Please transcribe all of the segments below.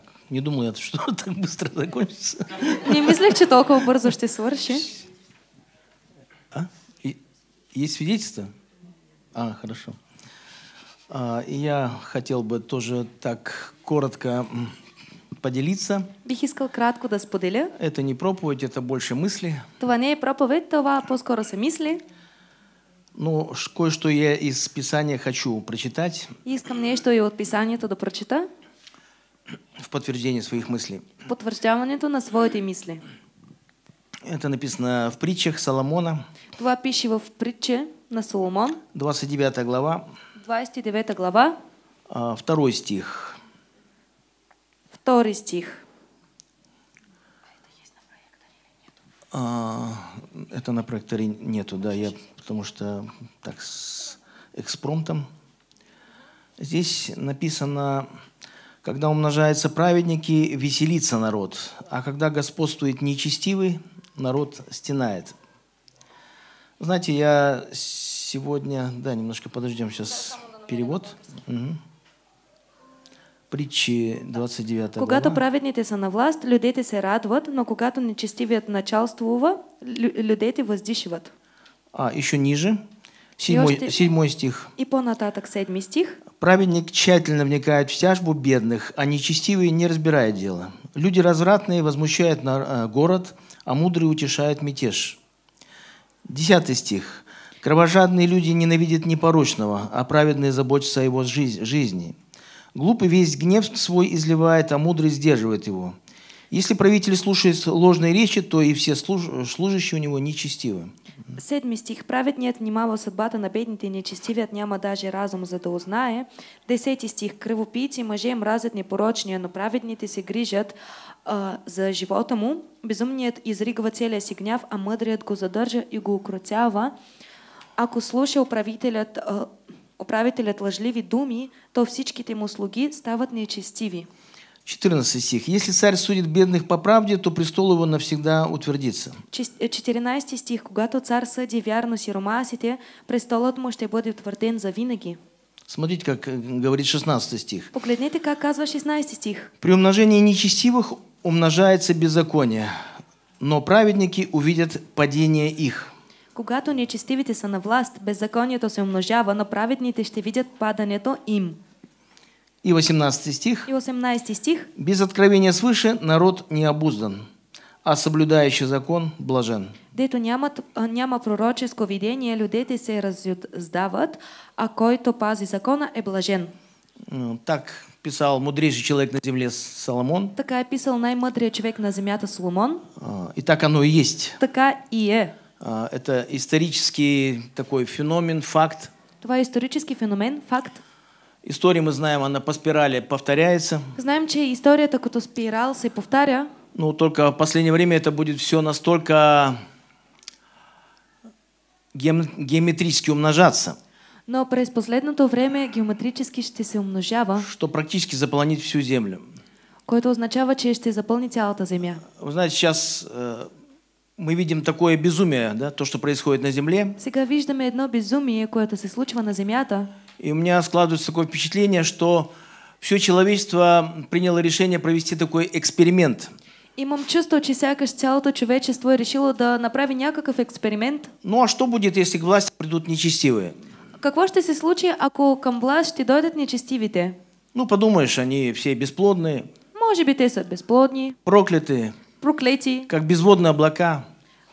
так. Не думаю, что так быстро закончится. Не мислях, че толкова бързо что свърши. А? есть свидетельство? А, хорошо. А, я хотел бы тоже так коротко поделиться. Бих искал кратко да споделя. Это не проповедь, это больше мысли. Това не е проповед, това по-скоро са мисли. Ну, кое-что я из Писания хочу прочитать. Искам нечто и от Писанието да прочита в подтверждение своих мыслей. Потвърждаването на своите мысли. Это написано в притчах Соломона. Това пише в притче на Соломон. 29 глава. 29 глава. А, второй стих. Второй стих. А, это на проекторе нету, да, я, потому что так с экспромтом. Здесь написано когда умножаются праведники, веселится народ, а когда господствует нечестивый, народ стенает. Знаете, я сегодня... Да, немножко подождем сейчас перевод. Угу. Притчи 29 глава. Когато праведните са на власт, людите се радват, но когато нечестивият началствува, людите въздишиват. А, еще ниже. Седьмой, седьмой стих. И понататок седьмой стих. Праведник тщательно вникает в тяжбу бедных, а нечестивые не разбирают дело. Люди развратные возмущают э, город, а мудрые утешают мятеж. Десятый стих. Кровожадные люди ненавидят непорочного, а праведные заботятся о его жизни. Глупый весь гнев свой изливает, а мудрый сдерживает его. Если правитель слушает ложные речи, то и все служащие у него нечестивы. Седми стих. Праведният внимава съдбата на бедните и нечестивият няма даже разум, за да узнае. Десети стих. Кръвопийци мъже мразят непорочния, но праведните се грижат а, за живота му. Безумният изригва целия си гняв, а мъдрият го задържа и го окротява. Ако слуша управителят, а, управителят лъжливи думи, то всичките му слуги стават нечестиви. 14 стих. «Если царь судит бедных по правде, то престол его навсегда утвердится». 14 э, стих. «Когато цар съди вярно сиромасите, престолът му ще бъде утвърден завинаги». Смотрите, как э, говорит 16 стих. Погледните, как казва 16 стих. «При умножении нечестивых умножается беззаконие, но праведники увидят падение их». Когато нечестивите са на власт, беззаконието се умножава, но праведните ще видят падането им. И 18 стих. И 18 стих. «Без откровения свыше народ не обуздан, а соблюдающий закон блажен». Дето нямат, а, няма пророческо видение, людите се раздават, а който пази закона е блажен. Так писал мудрейший человек на земле Соломон. Така е писал най-мъдрият човек на земята Соломон. А, и так оно и есть. Така и е. А, это исторический такой феномен, факт. Това е исторически феномен, факт. История, мы знаем, она по спирали повторяется. Знаем, что история историята то спирал и повтаря. Ну только в последнее время это будет все настолько ге геометрически умножаться. Но през последното време геометрически ще се умножава. Что практически заполнит всю землю. Което означава, че ще запълни цялата земя. Вы знаете, сейчас э, мы видим такое безумие, да, то, что происходит на земле. Сега виждаме едно безумие, което се случва на земята. И у меня складывается такое впечатление, что все человечество приняло решение провести такой експеримент. Имам чувство, че сякаш цялото човечество е решило да направить някакъв эксперимент. Ну а что будет, если к власти придут нечестивые? Какво ще се случи, ако към власт ще дойдат нечестивите? Ну, подумаешь, они все бесплодные. Может быть, те са безплодни. Проклятые. Проклети. Как безводные облака.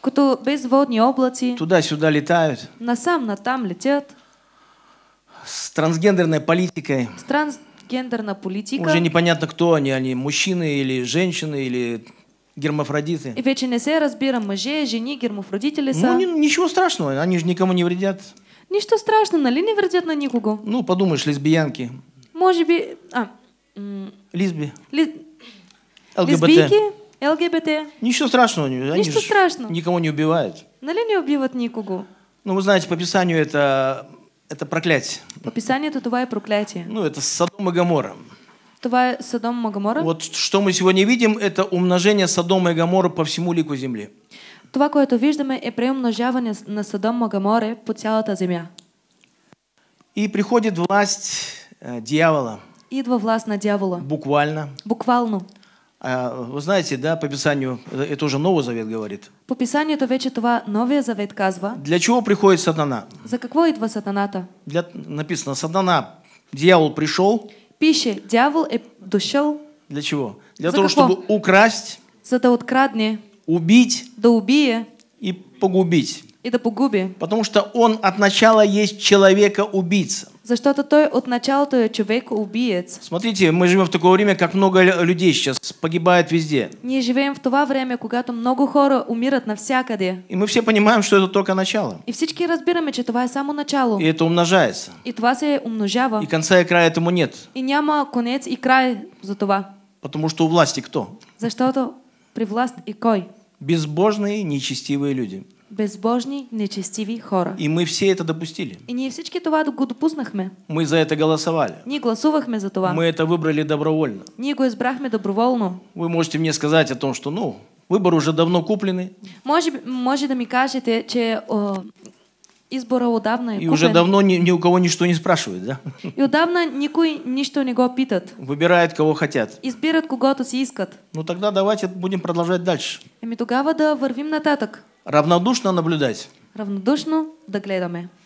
Като безводни облаци. Туда-сюда летают. насам там летят с трансгендерной политикой. С трансгендерной политикой. Уже непонятно, кто они, они мужчины или женщины, или гермафродиты. и Вече не се разбира мъже, жени, гермафродители са. Ну, ничего страшного, они же никому не вредят. Нищо страшно, нали не вредят на никого? Ну, подумаешь, лесбиянки. Может быть... А, Лесби. Ли... ЛГБТ. Лесбийки, ЛГБТ. Ничего страшного. они ничто страшного. Никого не убивают. Нали не убивают никого? Ну, вы знаете, по Писанию это это проклятие. Описание это твое проклятие. Ну, это Содом и Гамора. Твое Содом и Гамора? Вот что мы сегодня видим, это умножение Содома и Гамора по всему лику земли. Това, което виждаме, е преумножаване на Содом и Гамора по цялата земя. И приходит власть э, дьявола. Идва власть на дьявола. Буквально. Буквально. А, вы знаете, да, по Писанию, э, это уже Новый Завет говорит. По Писанию это вече това Новия Завет казва. Для чего приходит сатана? За какво идва сатаната? Для, написано, сатана, дьявол пришел. Пише, дьявол и дошел. Для чего? Для За того, какво? чтобы украсть. За да открадне. Убить. Да убие. И погубить и да погуби. Потому что он от начала есть человека-убийца. За что то той от начала е человек убийец. Смотрите, мы живем в такое время, как много людей сейчас погибает везде. Не живем в това време, когато много хора умирает на навсякъде. И мы все понимаем, что это только начало. И всички разбираме, что това само начало. И это умножается. И това се умножава. И конца и края этому нет. И няма конец и край за това. Потому что у власти кто? За что то при власт и кой? Безбожные, нечестивые люди безбожни, нечестиви хора. И мы все это допустили. И ние всички това го допуснахме. Мы за это голосовали. Ние гласувахме за това. Мы это выбрали добровольно. Ние го избрахме добровольно. Вы можете мне сказать о том, что ну, выбор уже давно купленный. Може, може да ми кажете, че о, избора отдавна е И уже давно ни, ни у кого ничто не спрашивают, да? И отдавна никой ничто не го питат. Выбирают, кого хотят. Избират, когото си искат. Ну тогда давайте будем продолжать дальше. Еми тогава да вървим нататък. Равнодушно наблюдать. Равнодушно да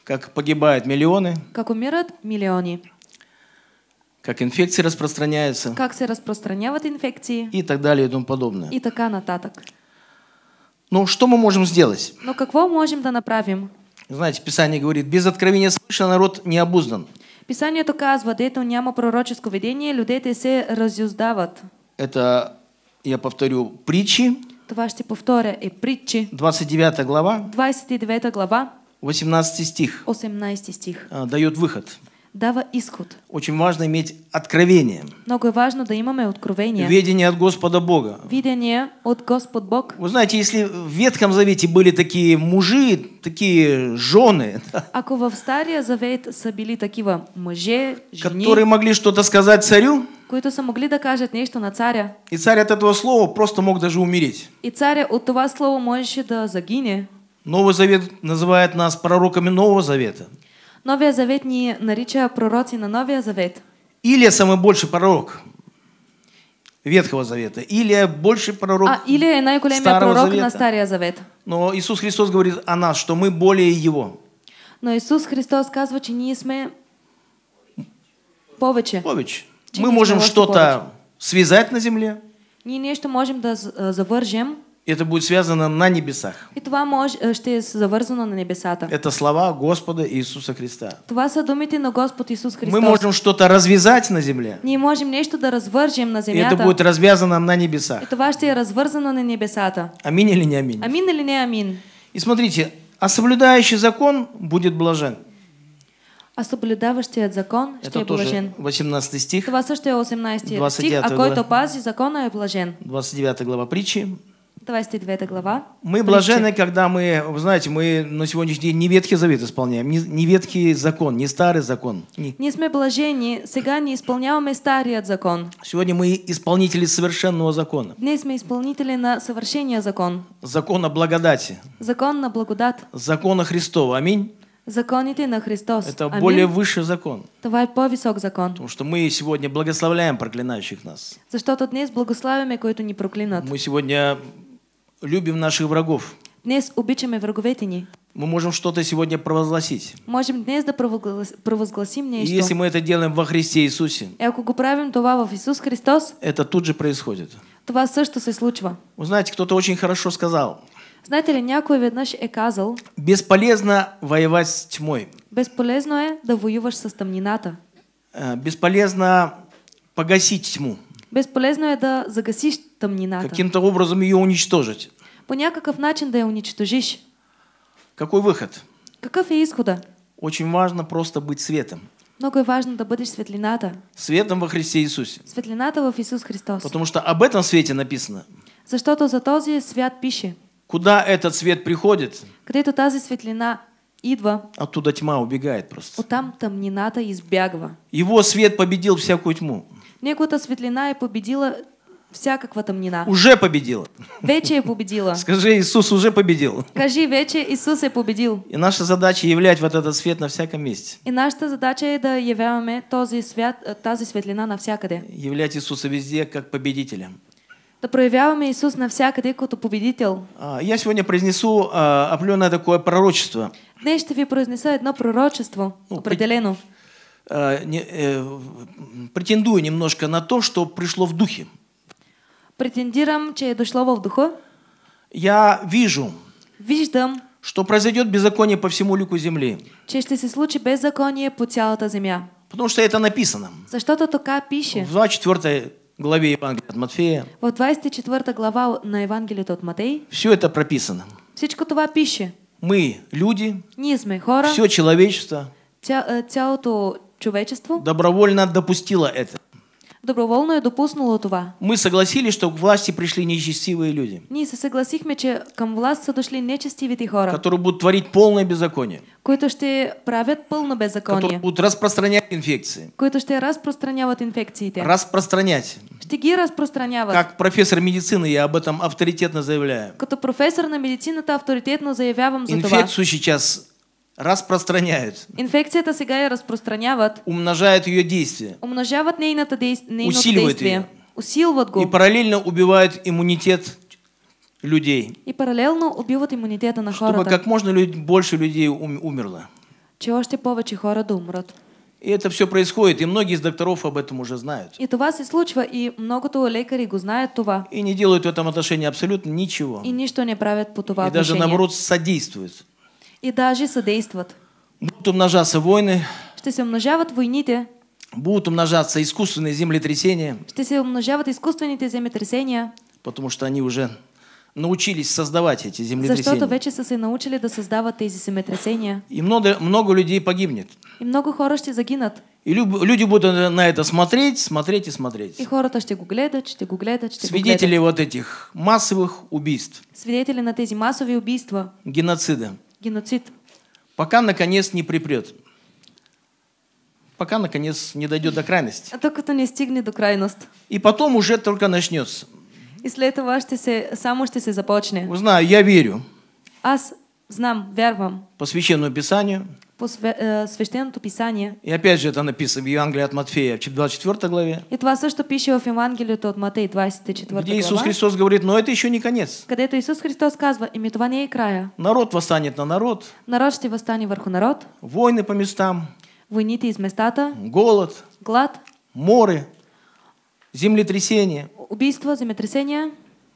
Как погибают миллионы. Как умирают миллионы. Как инфекции распространяются. Как се распространяют инфекции. И так далее и тому подобное. И така нататок. Ну, что мы можем сделать? Ну, какво можем да направим? Знаете, Писание говорит, без откровения свыше народ не обуздан. Писанието казва, дето няма пророческо видение, людите се разюздават. Это, я повторю, притчи. Това ще повторя е притчи. 29 глава. 29 глава. 18 стих. 18 стих. А, дает выход дава исход. Очень важно иметь откровение. Много важно да имаме откровение. Ведение от Господа Бога. Видение от Господ Бог. Вы знаете, если в Ветхом Завете были такие мужи, такие жены. Ако в Стария Завет са били такива мъже, жени. Которые могли что-то сказать царю. които са могли да кажат нещо на царя. И царь от этого слова просто мог даже умереть. И царя от това слово можеше да загине. Новый Завет называет нас пророками Нового Завета. Новия Завет не нарича пророци на Новия Завет. Илия самый больший пророк Ветхого Завета. Илия больше пророк а, Илия е Старого пророк Завета. на Стария Завет. Но Иисус Христос говорит о нас, что мы более Его. Но Иисус Христос казва, что не сме повече. Повече. мы можем что-то связать на земле. не нечто можем да а, завержем. Это будет связано на небесах. И това може, ще е завързано на небесата. Это слова Господа Иисуса Христа. Това са думите на Господ Иисус Христос. Мы можем что-то развязать на земле. Ние можем нещо да развържем на земята. Это будет развязано на небесах. И това ще е развързано на небесата. Аминь или не аминь? Амин или не амин? И смотрите, а соблюдающий закон будет блажен. А соблюдаващият закон ще е блажен. 18 стих. Това също е 18 стих. А който пази закона е блажен. 29 глава притчи. 29 глава. Мы блажены, когда мы, вы знаете, мы на сегодняшний день не Ветхий Завет исполняем, не, не Ветхий закон, не Старый закон. Не. Не сме блажени, сега не исполняваме Старият закон. Сегодня мы исполнители совершенного закона. Не сме исполнители на совершение закон. Закона благодати. Закон на благодат. Закона Христова. Аминь. Законите на Христос. Это Аминь. более высший закон. Това по высок закон. Потому что мы сегодня благословляем проклинающих нас. За что Защото днес кое-то не проклинат. Мы сегодня любим наших врагов. Днес обичаме враговете ни. Мы можем что-то сегодня провозгласить. Можем днес да провозгласим нечто. И если мы это делаем во Христе Иисусе, и ако го правим това в Иисус Христос, это тут же происходит. Това също се случва. Вы знаете, кто-то очень хорошо сказал. Знаете ли, някой веднъж е казал, Бесполезно воевать с тьмой. Безполезно е да воюваш с тъмнината. Э, Бесполезно погасить тьму. Безполезно е да загасиш там Каким-то образом ее уничтожить. По някакъв начин да я уничтожишь. Какой выход? Каков е изхода? Очень важно просто быть светом. Много важно да бъдеш светлината. Светом во Христе Иисусе. Светлината в Иисус Христос. Потому что об этом свете написано. Защото за този свят пише. Куда этот свет приходит? Където тази светлина идва. Оттуда тьма убегает просто. Оттам тъмнината избягва. Его свет победил всякую тьму. Неговата светлина е победила Вся как в этом нина. Уже победила. Вече победила. Скажи, Иисус уже победил. Скажи, вече Иисус и победил. И наша задача являть вот этот свет на всяком месте. И наша задача е да явяваме този свят, э, тази светлина на навсякъде. Являть Иисуса везде как победителем Да проявляем Иисус на навсякъде като победител. А, я сегодня произнесу а, определенное такое пророчество. Днес ще ви произнеса едно пророчество, ну, определено. А, э, претендую немножко на то, что пришло в духе. Претендирам, че е дошло в духа. Я вижу. Виждам. Что произойдет беззаконие по всему лику земли. Че ще се случи беззаконие по цялата земя. Потому что это написано. За что-то такая пише. В 24 главе Евангелия от Матфея. В 24 глава на Евангелии от Матей. Все это прописано. Всичко това пише. Мы люди. Ние сме хора. Все человечество. Ця, цялото человечество. Добровольно допустило это доброволно е допуснало това. Мы согласились, что к власти пришли нечестивые люди. не се съгласихме, че към власт са дошли нечестивите хора. Которые будут творить полное беззаконие. Които ще правят пълно беззаконие. Которые будут распространять инфекции. Които ще разпространяват инфекциите. Распространять. Ще ги разпространяват. Как профессор медицины я об этом авторитетно заявляю. Като профессор на медицината авторитетно заявявам за Инфекцию това. Инфекцию сейчас Разпространяют. Инфекция сега я разпространяват. Умножают ее действие. Умножават нейната действ... Усиливают Ее. Усилват го. И параллельно убивают иммунитет людей. И параллельно убивают иммунитета на хората. Чтобы как можно больше людей ум... умерло. Че още повече хора да И это все происходит, и многие из докторов об этом уже знают. И вас се случва, и много многото лекари го знаят това. И не делают в этом отношении абсолютно ничего. И ничто не правят по това И отношение. даже наоборот содействуют. И даже содействуют. Будут умножаться войны. Что се умножават войните. Будут умножаться искусственные землетрясения. Что се умножават искусственные землетрясения. Потому что они уже научились создавать эти землетрясения. то вече са се научили да създават эти землетрясения? И много, много людей погибнет. И много хора ще загинат. И люди будут на это смотреть, смотреть и смотреть. И хората ще го гледат, ще го гледат, ще Свидетели го гледат. вот этих массовых убийств. Свидетели на тези массовые убийства. Геноцида геноцид. Пока, наконец, не припрет. Пока, наконец, не дойдет до крайности. А только то не стигнет до крайности. И потом уже только начнется. И след этого ще се, само ще се Знаю, я верю. Аз знам, вярвам. По Священному Писанию по э, Священному Писанию. И опять же это написано в Евангелии от Матфея, в 24 главе. И то что пишет в Евангелии то от Матфея, 24 глава. Где Иисус Христос говорит, но это еще не конец. Когда это Иисус Христос казва, и това не е края. Народ восстанет на народ. Народ ще восстане върху народ. Войны по местам. Войните из местата. Голод. Глад. Море. Землетрясение. Убийство, землетрясение.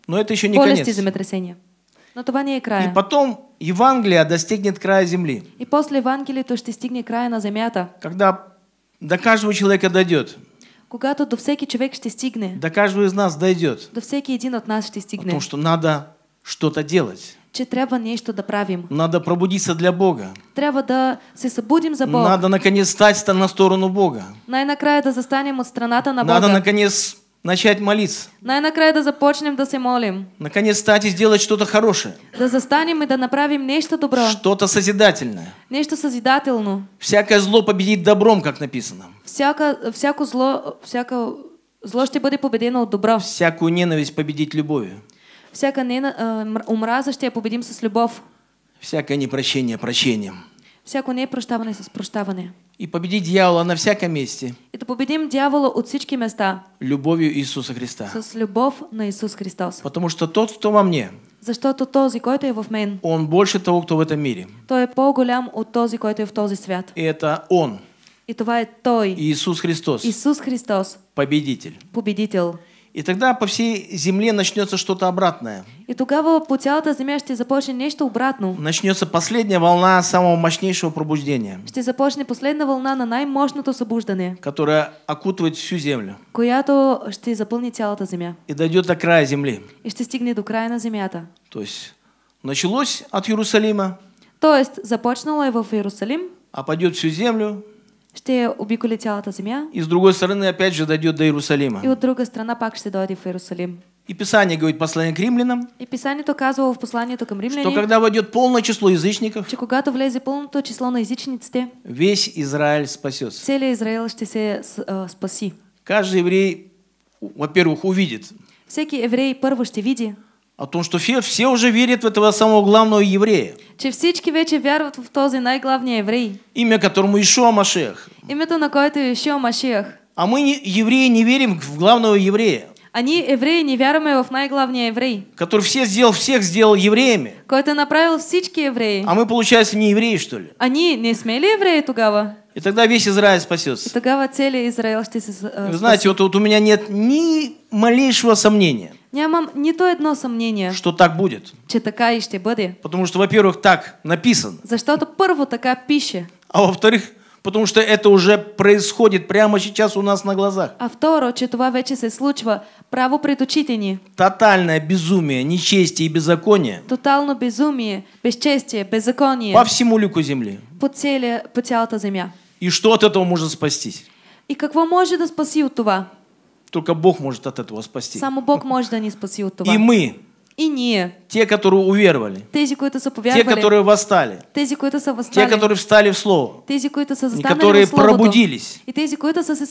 Но это еще не Болести, конец. Но това не е края. И потом Евангелие достигнет края земли. И после Евангелия то, ще стигне края на земята. Когда до каждого человека дойдет. Когато до всеки човек ще стигне. До каждого из нас дойдет. До всеки един от нас ще стигне. Потому что надо что-то делать. че трябва нещо да правим. Надо пробудиться для Бога. Трябва да се събудим за Бога. Надо наконец стать на сторону Бога. Най-накрая да застанем от страната на Бога. Надо наконец начать молиться. Най-накрая да започнем да се молим. Наконец стать и сделать что-то хорошее. Да застанем и да направим нечто добро. Что-то созидательное. Нечто созидательно. Всякое зло победит добром, как написано. Всяко, всяко зло, всяко зло ще бъде победено от добро. Всякую ненависть победить любовью. Всяка нена, а, омраза ще я победим с любовь. Всякое непрощение прощением всяко непрощаване с прощаване. И победи дьявола на всяком месте. И да победим дьявола от всички места. Любовью Иисуса Христа. С любовь на Иисус Христос. Потому что тот, кто во мне, Защото този, който е в мен, он больше того, кто в этом мире. Той е по-голям от този, който е в този свят. И это он. И това е той. Иисус Христос. Иисус Христос. Победитель. Победитель. И тогда по всей земле начнется что-то обратное. И тогава по цялата земя ще започне нечто обратно. Начнется последняя волна самого мощнейшего пробуждения. Ще започне последна волна на най-мощното събуждане. Которая окутывает всю землю. Която ще запълни цялата земя. И дойдет до края земли. И ще стигне до края на земята. То есть началось от Иерусалима. То есть започнало е в Иерусалим. А пойдет всю землю. Ще обиколи цялата земя. И с другой стороны опять же дойдет до Иерусалима. И от друга страна пак ще дойде в Иерусалим. И Писание говорит послание к римлянам. И Писание казва в посланието към римляни. Что когда войдет полное число язычников. Че когато влезе пълното число на язичниците. Весь Израиль спасется. Целият Израиль, ще се э, спаси. Каждый еврей, во-первых, увидит. Всеки еврей първо ще види о том, что все, все уже верят в этого самого главного еврея. Че всички вече вярват в този най-главния еврей. Имя которому еще Ишуа Машех. Името на който е Ишуа Машех. А мы, не, евреи, не верим в главного еврея. Они а евреи, не вярваме в наиглавнее еврей. Который все сделал, всех сделал евреями. Кое-то направил всички евреи. А мы, получается, не евреи, что ли? Они а не сме ли евреи тогава? И тогда весь Израиль спасется. И тогда целый Израиль а, Вы знаете, вот, вот у меня нет ни малейшего сомнения. Нямам нито едно съмнение. Что так будет. Че така и ще бъде. Потому что, во-первых, так написано. Защото първо така пише. А во-вторых, потому что это уже происходит прямо сейчас у нас на глазах. А второ, че това вече се случва право пред очите ни. Тотальное безумие, нечестие и беззаконие. Тотално безумие, безчестие, беззаконие. По всему лику земли. По, цели, по цялата земя. И что от этого можно спастись? И какво може да спаси от това? Только Бог может от этого спасти. Само Бог может, они ни спаси от това. И мы, и не. Те, которые уверовали. Тези, които са Те, которые восстали. Тези, които са Те, которые встали в Слово. Тези, които са и которые в Словото. пробудились. И тези, които са се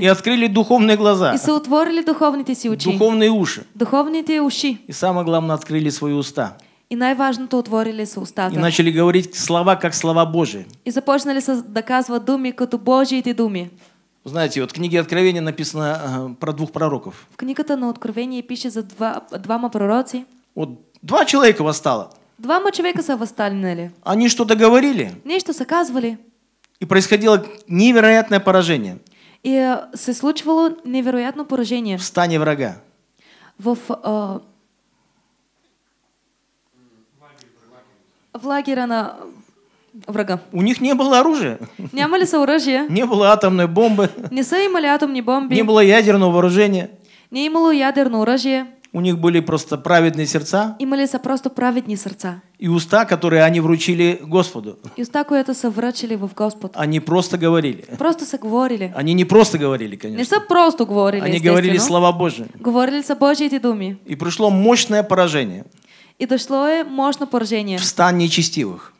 И открыли духовные глаза. И са духовные духовните си очи. Духовные уши. Духовните уши. И самое главное, открыли свои уста. И най-важното отворили са устата. И начали говорить слова, как слова Божии. И започнали са думи, казват Божьи эти думи. Знаете, вот в книге Откровения написано э, про двух пророков. В книгата на ну, Откровение пише за два, двама пророци. Вот два человека восстало. Двама человека са восстали. Они что-то говорили. Нечто заказывали. И происходило невероятное поражение. И э, се случвало невероятно поражение. В стане врага. В, э, в лагере на врага. У них не было оружия. Не имели сооружения. Не было атомной бомбы. Не имели атомной бомбы. Не было ядерного вооружения. Не имело ядерного оружия. У них были просто праведные сердца. Имели просто праведные сердца. И уста, которые они вручили Господу. И уста, которые соврачили в Господу. Они просто говорили. Просто соговорили. Они не просто говорили, конечно. Не со просто говорили, Они говорили слова Божьи. Говорили со Божьи эти думи. И пришло мощное поражение. И дошло мощное поражение. Встань нечестивых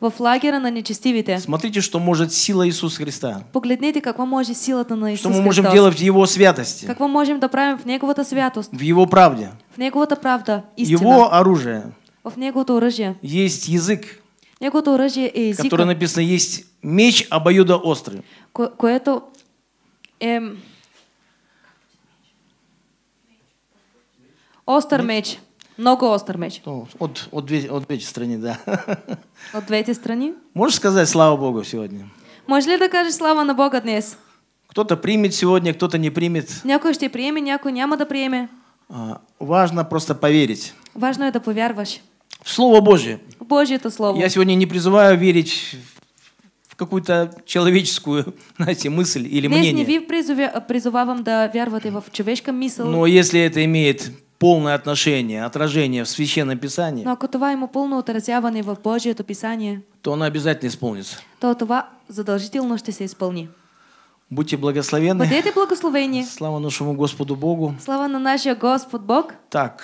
в лагера на нечестивите. Смотрите, что может сила Иисуса Христа. Погледнете какво може силата на Иисус Что мы можем Христос. делать в Его святости. Как мы можем доправим в в то святость. В Его правде. В некого-то правда, истина. Его оружие. В некого-то оружие. Есть язык. Некого-то оружие и язык, Которое написано есть меч обоюда острый. Ко което е... Остър меч. меч. Много остър меч. От, ну, от, от, две, от двете страни, да. От двете страни? Можеш сказать слава Богу сегодня? Можеш ли да кажеш слава на Бога днес? Кто-то примет сегодня, кто-то не примет. Някой ще приеме, някой няма да приеме. А, важно просто поверить. Важно е да повярваш. В Слово Божие. В Божье-то Слово. Я сегодня не призываю верить в какую-то человеческую, знаете, мысль или Днес мнение. Не ви вам да вярвате в човешка мысль. Но если это имеет полное отношение, отражение в Священном Писании, но ако това има пълно отразяване в Божието Писание, то оно обязательно исполнится. то това задължително ще се изпълни. Будьте благословенны. Бъдете благословенны. Слава нашему Господу Богу. Слава на нашия Господ Бог. Так,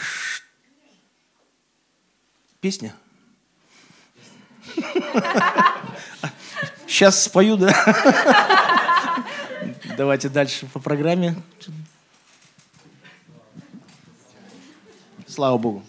песня. Сейчас спою, да? Давайте дальше по программе. Слава Богу.